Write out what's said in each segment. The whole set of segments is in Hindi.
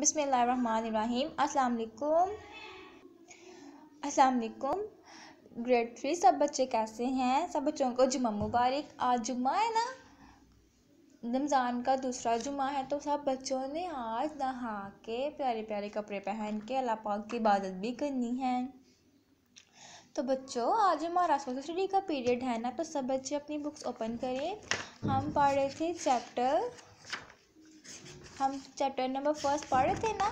बिसमीम अस्सलाम असलकुम ग्रेड थ्री सब बच्चे कैसे हैं सब बच्चों को जुम्मा मुबारक आज जुम्मा है ना रमज़ान का दूसरा जुम्मा है तो सब बच्चों ने आज नहा के प्यारे प्यारे कपड़े पहन के अल्लाह पाक की इबादत भी करनी है तो बच्चों आज हमारा सोशल स्टडी का पीरियड है ना तो सब बच्चे अपनी बुक्स ओपन करें हम पढ़ रहे थे चैप्टर हम चैप्टर नंबर फर्स्ट पढ़े थे ना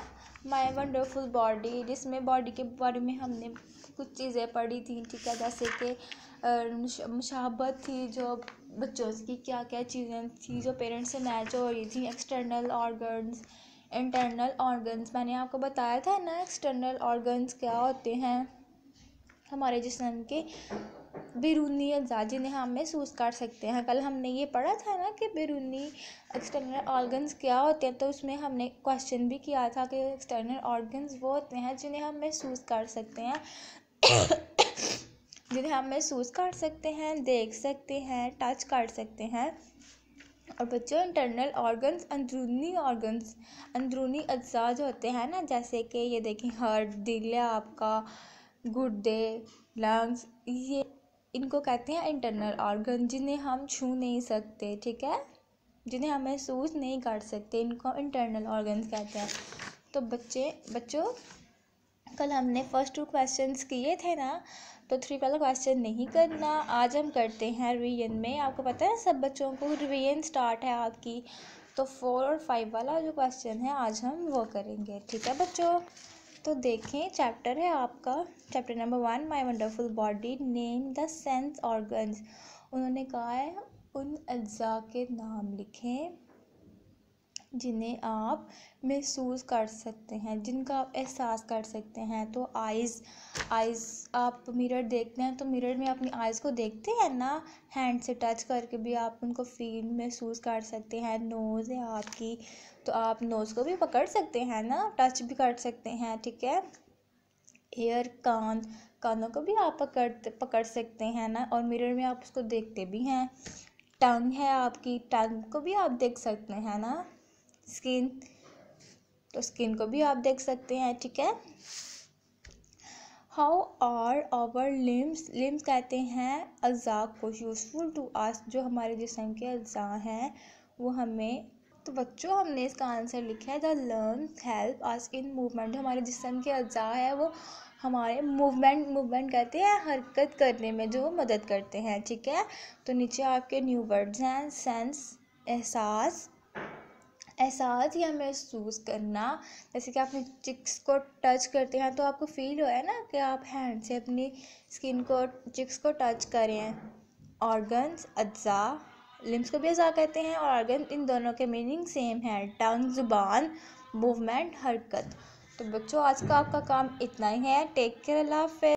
माई वंडरफुल बॉडी जिसमें बॉडी के बारे में हमने कुछ चीज़ें पढ़ी थी ठीक है जैसे कि मुशाबत थी जो बच्चों की क्या क्या चीज़ें थी जो पेरेंट्स से मैच हो रही थी एक्सटर्नल ऑर्गन्स इंटरनल ऑर्गन्स मैंने आपको बताया था ना एक्सटर्नल ऑर्गन्स क्या होते हैं हमारे जिसम के बैरूनी अज्जा जिन्हें हम महसूस कर सकते हैं कल हमने ये पढ़ा था ना कि बैरूनी एक्सटर्नल ऑर्गन्स क्या होते हैं तो उसमें हमने क्वेश्चन भी किया था कि एक्सटर्नल ऑर्गन्स वो होते हैं जिन्हें हम महसूस कर सकते हैं जिन्हें हम महसूस कर सकते हैं देख सकते हैं टच कर सकते हैं और बच्चों इंटरनल ऑर्गन्स अंदरूनी ऑर्गन्स अंदरूनी अज्जा जो होते हैं ना जैसे कि ये देखें हार्ट दिल है आपका गुर्दे लंग्स ये इनको कहते हैं इंटरनल ऑर्गन जिन्हें हम छू नहीं सकते ठीक है जिन्हें हम महसूस नहीं कर सकते इनको इंटरनल ऑर्गन कहते हैं तो बच्चे बच्चों कल हमने फर्स्ट टू क्वेश्चंस किए थे ना तो थ्री वाला क्वेश्चन नहीं करना आज हम करते हैं रिवीजन में आपको पता है सब बच्चों को रिवीजन स्टार्ट है आपकी तो फोर और फाइव वाला जो क्वेश्चन है आज हम वो करेंगे ठीक है बच्चों तो देखें चैप्टर है आपका chapter number one my wonderful body name the sense organs उन्होंने कहा है उन अज्जा के नाम लिखें जिन्हें आप महसूस कर सकते हैं जिनका आप एहसास कर सकते हैं तो आइज़ आइज़ आप मिरर देखते हैं तो मिरर में अपनी आइज़ को देखते हैं ना हैंड से टच करके भी आप उनको फील महसूस कर सकते हैं नोज़ है आपकी तो आप नोज़ को भी पकड़ सकते हैं ना टच भी कर सकते हैं ठीक है एयर कान कानों को भी आप पकड़ पकड़ सकते हैं ना और मिरर में आप उसको देखते भी हैं टंग है आपकी टंग को भी आप देख सकते हैं ना स्किन तो स्किन को भी आप देख सकते हैं ठीक है how are our limbs limbs कहते हैं अज़ा को यूज़फुल टू आस जो हमारे जिसम के अज़ा हैं वो हमें तो बच्चों हमने इसका आंसर लिखा है the learn help us in movement हमारे जिसम के अज़ा है वो हमारे मूवमेंट मूवमेंट कहते हैं हरकत करने में जो मदद करते हैं ठीक है तो नीचे आपके न्यू वर्ड्स हैं सेंस एहसास एहसास या महसूस करना जैसे कि आपने चिक्स को टच करते हैं तो आपको फील हो है ना कि आप हैंड से अपनी स्किन को चिक्स को टच करें ऑर्गन्स अज्जा लिम्स को भी अज़ा कहते हैं और ऑर्गन इन दोनों के मीनिंग सेम है टंग जुबान मूवमेंट हरकत तो बच्चों आज का आपका काम इतना ही है टेक केयर अल्लाह